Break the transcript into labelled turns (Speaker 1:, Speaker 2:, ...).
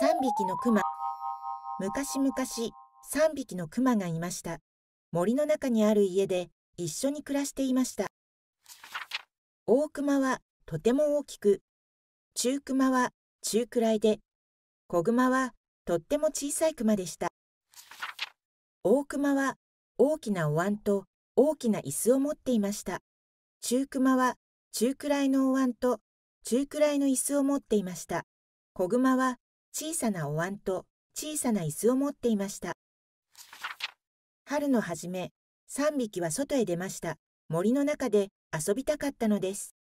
Speaker 1: 3匹の熊昔々3匹の熊がいました森の中にある家で一緒に暮らしていました大熊はとても大きく中熊は中くらいで小熊はとっても小さい熊でした大熊は大きなお椀と大きな椅子を持っていました中熊は中くらいのお椀と中くらいの椅子を持っていました小熊は小さなお椀と小さな椅子を持っていました。春の初め、3匹は外へ出ました。森の中で遊びたかったのです。